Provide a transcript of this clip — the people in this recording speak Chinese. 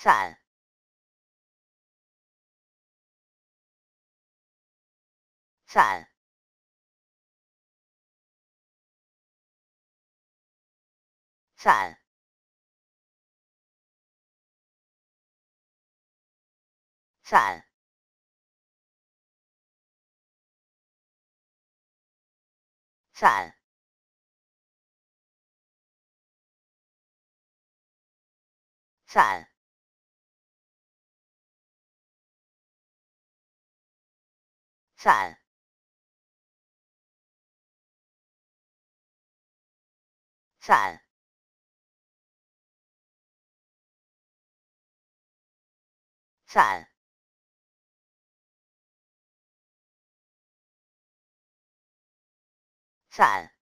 攒，攒，攒，攒，攒，攒。攒，攒，攒，攒。